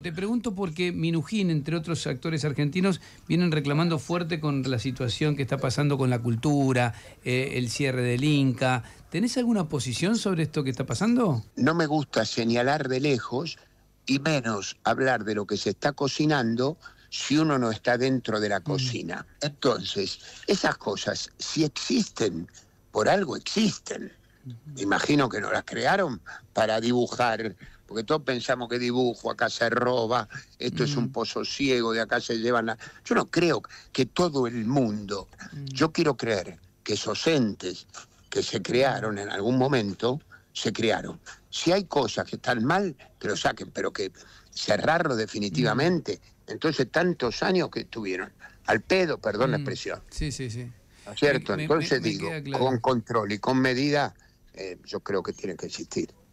Te pregunto por qué Minujín, entre otros actores argentinos, vienen reclamando fuerte con la situación que está pasando con la cultura, eh, el cierre del Inca. ¿Tenés alguna posición sobre esto que está pasando? No me gusta señalar de lejos y menos hablar de lo que se está cocinando si uno no está dentro de la mm. cocina. Entonces, esas cosas, si existen, por algo existen. Me imagino que no las crearon para dibujar porque todos pensamos que dibujo, acá se roba, esto es un mm. pozo ciego, de acá se llevan la... Yo no creo que todo el mundo, mm. yo quiero creer que esos entes que se crearon en algún momento, se crearon. Si hay cosas que están mal, que lo saquen, pero que cerrarlo definitivamente, mm. entonces tantos años que estuvieron, al pedo, perdón la expresión. Sí, sí, sí. ¿Cierto? entonces digo, con control y con medida, eh, yo creo que tiene que existir.